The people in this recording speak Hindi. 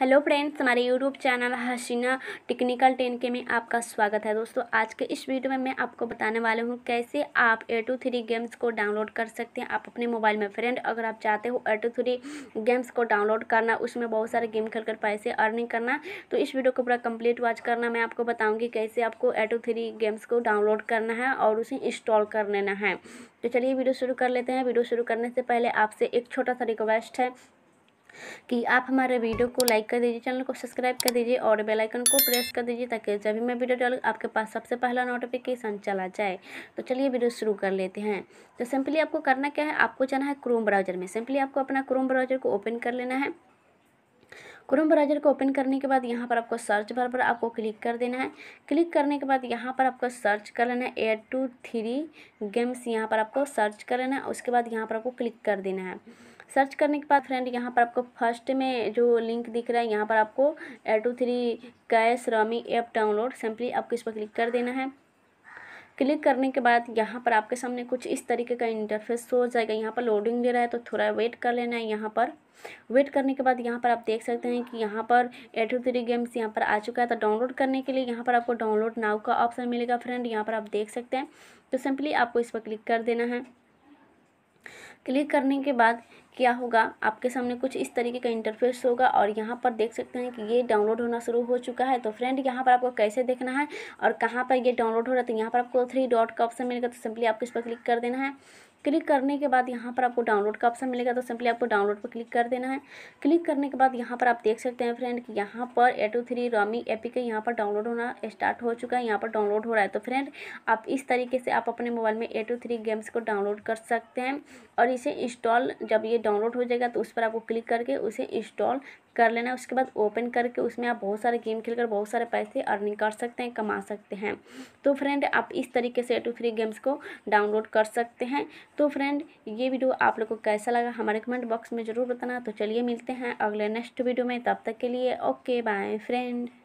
हेलो फ्रेंड्स हमारे YouTube channel Haseena technical ten के में आपका स्वागत है दोस्तों आज के इस वीडियो में मैं आपको बताने वाला हूँ कैसे आप ए टू थ्री गेम्स को डाउनलोड कर सकते हैं आप अपने मोबाइल में फ्रेंड अगर आप चाहते हो ए टू थ्री गेम्स को डाउनलोड करना उसमें बहुत सारे गेम खेल कर पैसे अर्निंग करना तो इस वीडियो को पूरा कम्प्लीट वॉच करना मैं आपको बताऊँगी कैसे आपको ए टू थ्री गेम्स को डाउनलोड करना है और उसे इंस्टॉल कर लेना है तो चलिए वीडियो शुरू कर लेते हैं वीडियो शुरू करने से पहले आपसे एक छोटा सा रिक्वेस्ट है कि आप हमारे वीडियो को लाइक कर दीजिए चैनल को सब्सक्राइब कर दीजिए और बेल आइकन को प्रेस कर दीजिए ताकि जब भी मैं वीडियो डालूँ आपके पास सबसे पहला नोटिफिकेशन चला जाए तो चलिए वीडियो शुरू कर लेते हैं तो सिंपली आपको करना क्या है आपको जाना है क्रोम ब्राउज़र में सिंपली आपको अपना क्रोम ब्राउज़र को ओपन कर लेना है क्रोम ब्राउजर को ओपन करने के बाद यहाँ पर आपको सर्च बार पर आपको क्लिक कर देना है क्लिक करने के बाद यहाँ पर आपको सर्च कर लेना है एयर टू थ्री गेम्स यहाँ पर आपको सर्च कर लेना है उसके बाद यहाँ पर आपको क्लिक कर देना है सर्च करने के बाद फ्रेंड यहाँ पर आपको फर्स्ट में जो लिंक दिख रहा है यहाँ पर आपको A two three cash rummy app download simply आपको इस पर क्लिक कर देना है क्लिक करने के बाद यहाँ पर आपके सामने कुछ इस तरीके का इंटरफेस हो जाएगा यहाँ पर लोडिंग ले रहा है तो थोड़ा वेट कर लेना है यहाँ पर वेट करने के बाद यहाँ पर आप देख सकते हैं कि यहाँ पर ए टू थ्री गेम्स यहाँ पर आ चुका है तो डाउनलोड करने के लिए यहाँ पर आपको डाउनलोड नाव का ऑप्शन मिलेगा फ्रेंड यहाँ पर आप देख सकते हैं तो सिंपली आपको इस पर क्लिक कर देना है क्लिक करने के बाद क्या होगा आपके सामने कुछ इस तरीके का इंटरफेस होगा और यहाँ पर देख सकते हैं कि ये डाउनलोड होना शुरू हो चुका है तो फ्रेंड यहाँ पर आपको कैसे देखना है और कहाँ पर ये डाउनलोड हो रहा है तो यहाँ पर आपको थ्री डॉट का ऑप्शन मिलेगा तो सिंपली आपको इस पर क्लिक कर देना है क्लिक करने के बाद यहाँ पर आपको डाउनलोड का ऑप्शन मिलेगा तो सिंपली आपको डाउनलोड पर क्लिक कर देना है क्लिक करने के बाद यहाँ पर आप देख सकते हैं फ्रेंड कि यहाँ पर A two three rummy app के यहाँ पर डाउनलोड होना स्टार्ट हो चुका है यहाँ पर डाउनलोड हो रहा है तो फ्रेंड आप इस तरीके से आप अपने मोबाइल में ए टू थ्री गेम्स को डाउनलोड कर सकते हैं और इसे इंस्टॉल जब ये डाउनलोड हो जाएगा तो उस पर आपको क्लिक करके उसे इंस्टॉल कर लेना है उसके बाद ओपन करके उसमें आप बहुत सारे गेम खेलकर बहुत सारे पैसे अर्निंग कर सकते हैं कमा सकते हैं तो फ्रेंड आप इस तरीके से टू फ्री गेम्स को डाउनलोड कर सकते हैं तो फ्रेंड ये वीडियो आप लोग को कैसा लगा हमारे कमेंट बॉक्स में ज़रूर बताना तो चलिए मिलते हैं अगले नेक्स्ट वीडियो में तब तक के लिए ओके बाय फ्रेंड